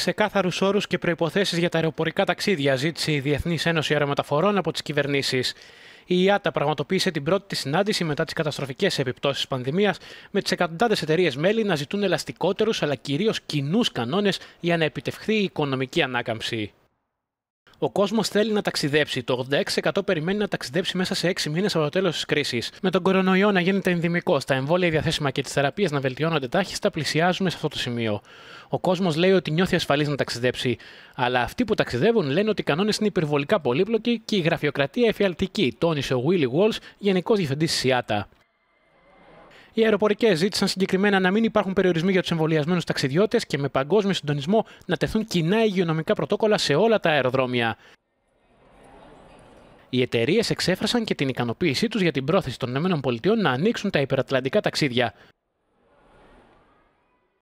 ξεκάθαρους όρους και προποθέσει για τα αεροπορικά ταξίδια, ζήτησε η Διεθνής Ένωση Αερομεταφορών από τις κυβερνήσεις. Η ΙΑΤΑ πραγματοποίησε την πρώτη συνάντηση μετά τις καταστροφικές επιπτώσεις πανδημίας, με τις εκατοντάδες εταιρείες μέλη να ζητούν ελαστικότερους αλλά κυρίως κοινούς κανόνες για να επιτευχθεί η οικονομική ανάκαμψη. Ο κόσμος θέλει να ταξιδέψει. Το 86% περιμένει να ταξιδέψει μέσα σε 6 μήνες από το τέλος της κρίσης. Με τον κορονοϊό να γίνεται ενδημικό, τα εμβόλια διαθέσιμα και τις θεραπείες να βελτιώνονται τάχιστα, πλησιάζουμε σε αυτό το σημείο. Ο κόσμος λέει ότι νιώθει ασφαλής να ταξιδέψει. Αλλά αυτοί που ταξιδεύουν λένε ότι οι κανόνες είναι υπερβολικά πολύπλοκοι και η γραφειοκρατία εφιαλτική, τόνισε ο Willy Walls, Γενικός Διευθυντής Σιάτα. Οι αεροπορικές ζήτησαν συγκεκριμένα να μην υπάρχουν περιορισμοί για τους εμβολιασμένους ταξιδιώτες και με παγκόσμιο συντονισμό να τεθούν κοινά υγειονομικά πρωτόκολλα σε όλα τα αεροδρόμια. Οι εταιρείες εξέφρασαν και την ικανοποίησή τους για την πρόθεση των ΗΠΑ να ανοίξουν τα υπερατλαντικά ταξίδια.